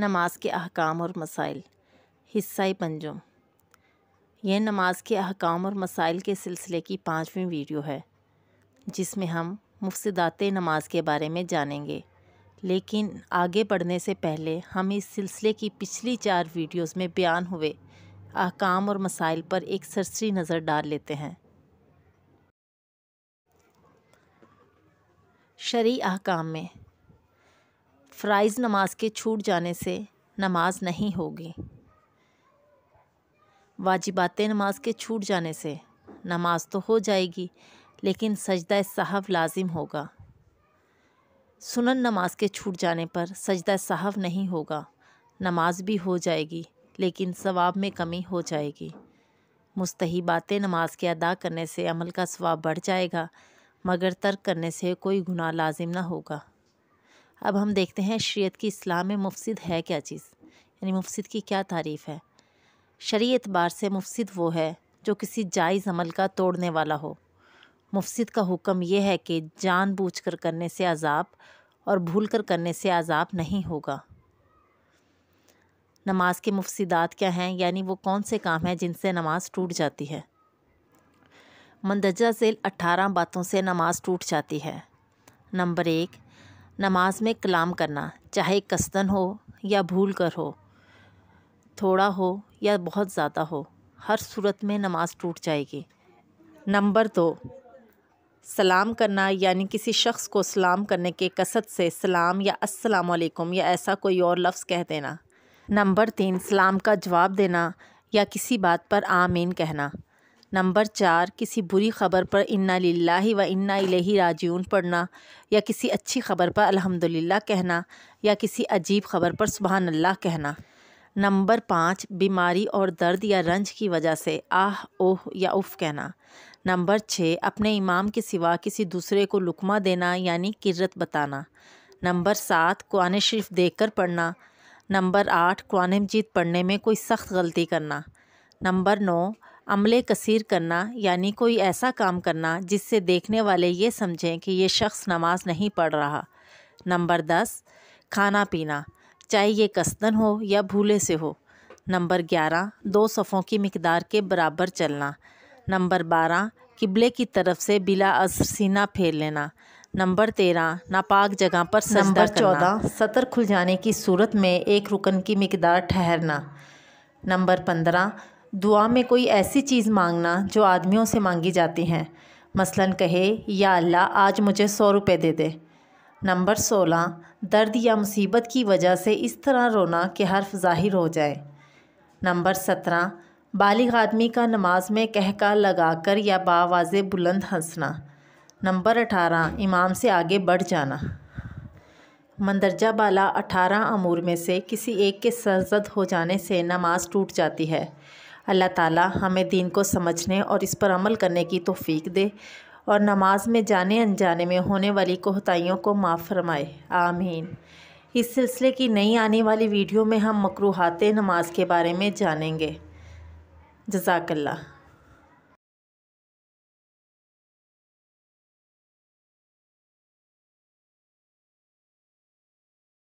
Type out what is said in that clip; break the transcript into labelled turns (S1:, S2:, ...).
S1: नमाज के अहकाम और मसाइल हिस्सा पंजम यह नमाज के अहकाम और मसाइल के सिलसिले की पाँचवीं वीडियो है जिसमें हम मुफसदात नमाज के बारे में जानेंगे लेकिन आगे बढ़ने से पहले हम इस सिलसिले की पिछली चार वीडियोस में बयान हुए अहकाम और मसाइल पर एक सरसरी नज़र डाल लेते हैं शरी अहकाम में फ़राइज़ नमाज के छूट जाने से नमाज नहीं होगी वाजिबात नमाज के छूट जाने से नमाज तो हो जाएगी लेकिन सजदा साहब लाजिम होगा सुनन नमाज के छूट जाने पर सजदा साहब नहीं होगा नमाज भी हो जाएगी लेकिन सवाब में कमी हो जाएगी मुस्तहिबात नमाज के अदा करने से अमल का सवाब बढ़ जाएगा मगर तर्क करने से कोई गुनाह लाजिम ना होगा अब हम देखते हैं शरीयत की इस्लाम में मुफसद है क्या चीज़ यानी मुफसद की क्या तारीफ़ है शरी एतबार से मुफसद वो है जो किसी जायज़ अमल का तोड़ने वाला हो मुफसद का हुक्म यह है कि जान बूझ कर करने से अजाब और भूल कर करने से अजाब नहीं होगा नमाज के मुफसदात क्या हैं यानी वो कौन से काम हैं जिनसे नमाज टूट जाती है मंदजा झेल अट्ठारह बातों से नमाज टूट जाती है नंबर एक नमाज में कलाम करना चाहे कसदन हो या भूल कर हो थोड़ा हो या बहुत ज़्यादा हो हर सूरत में नमाज टूट जाएगी नंबर दो सलाम करना यानी किसी शख्स को सलाम करने के कसद से सलाम या अस्सलाम वालेकुम या ऐसा कोई और लफ्ज़ कह देना नंबर तीन सलाम का जवाब देना या किसी बात पर आमीन कहना नंबर चार किसी बुरी ख़बर पर इन्ना लिल्लाहि व इन्ना इलेही राजून पढ़ना या किसी अच्छी ख़बर पर अल्हम्दुलिल्लाह कहना या किसी अजीब ख़बर पर सुबहान अल्लाह कहना नंबर पाँच बीमारी और दर्द या रंज की वजह से आह ओह या उफ़ कहना नंबर छः अपने इमाम के सिवा किसी दूसरे को लुकमा देना यानी किरत बताना नंबर सात कुरान शरीफ देख कर पढ़ना नंबर आठ कुरान मजीद पढ़ने में कोई सख्त गलती करना नंबर नौ अमले कसीर करना यानी कोई ऐसा काम करना जिससे देखने वाले ये समझें कि ये शख्स नमाज नहीं पढ़ रहा नंबर दस खाना पीना चाहे ये कसदन हो या भूले से हो नंबर ग्यारह दो सफ़ों की मकदार के बराबर चलना नंबर बारह किबले की तरफ से बिला असर सीना फेर लेना नंबर तेरह नापाक जगह पर नंबर चौदह सतर खुल जाने की सूरत में एक रुकन की मकदार ठहरना नंबर पंद्रह दुआ में कोई ऐसी चीज़ मांगना जो आदमियों से मांगी जाती हैं मसलन कहे या अल्लाह आज मुझे सौ रुपये दे दे नंबर सोलह दर्द या मुसीबत की वजह से इस तरह रोना कि हर्फ ज़ाहिर हो जाए नंबर सत्रह बालिग आदमी का नमाज में कहका लगाकर या बावाज़ बुलंद हंसना नंबर अठारह इमाम से आगे बढ़ जाना मंदरजा बाला अठारह अमूर में से किसी एक के सरजद हो जाने से नमाज टूट जाती है अल्लाह ताला हमें दीन को समझने और इस पर अमल करने की तोफ़ी दे और नमाज में जाने अनजाने में होने वाली कोहताइयों को माफ़ फरमाए आमीन इस सिलसिले की नई आने वाली वीडियो में हम मकरूहत नमाज के बारे में जानेंगे जजाकल्ला